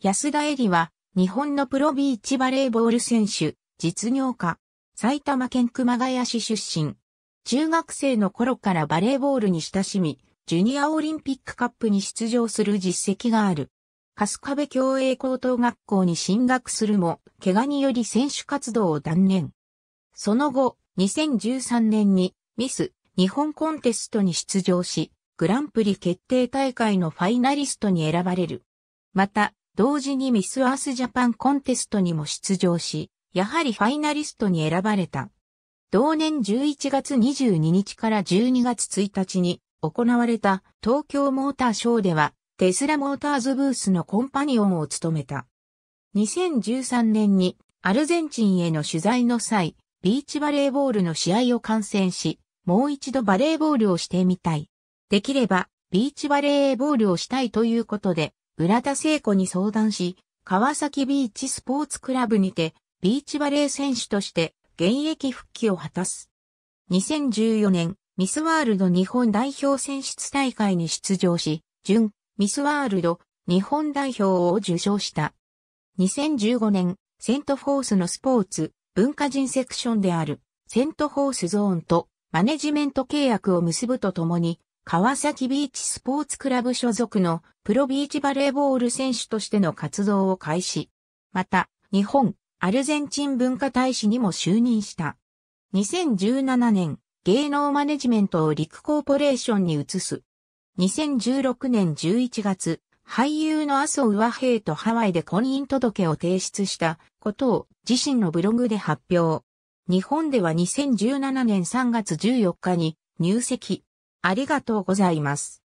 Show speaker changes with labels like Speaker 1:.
Speaker 1: 安田
Speaker 2: 恵里は、日本のプロビーチバレーボール選手、実業家、埼玉県熊谷市出身。中学生の頃からバレーボールに親しみ、ジュニアオリンピックカップに出場する実績がある。春日部共栄高等学校に進学するも、怪我により選手活動を断念。その後、2013年にミス日本コンテストに出場し、グランプリ決定大会のファイナリストに選ばれる。また、同時にミス・アース・ジャパンコンテストにも出場し、やはりファイナリストに選ばれた。同年11月22日から12月1日に行われた東京モーターショーではテスラモーターズブースのコンパニオンを務めた。2013年にアルゼンチンへの取材の際、ビーチバレーボールの試合を観戦し、もう一度バレーボールをしてみたい。できればビーチバレーボールをしたいということで浦田聖子に相談し、川崎ビーチスポーツクラブにて、ビーチバレー選手として現役復帰を果たす。2014年、ミスワールド日本代表選出大会に出場し、準、ミスワールド日本代表を受賞した。2015年、セントフォースのスポーツ、文化人セクションである、セントフォースゾーンとマネジメント契約を結ぶとともに、川崎ビーチスポーツクラブ所属のプロビーチバレーボール選手としての活動を開始。また、日本、アルゼンチン文化大使にも就任した。2017年、芸能マネジメントを陸コーポレーションに移す。2016年11月、俳優の麻生和平とハワイで婚姻届を提出したことを自身のブログで発表。日本では2017年3月14日に入籍。ありがとうございま
Speaker 1: す。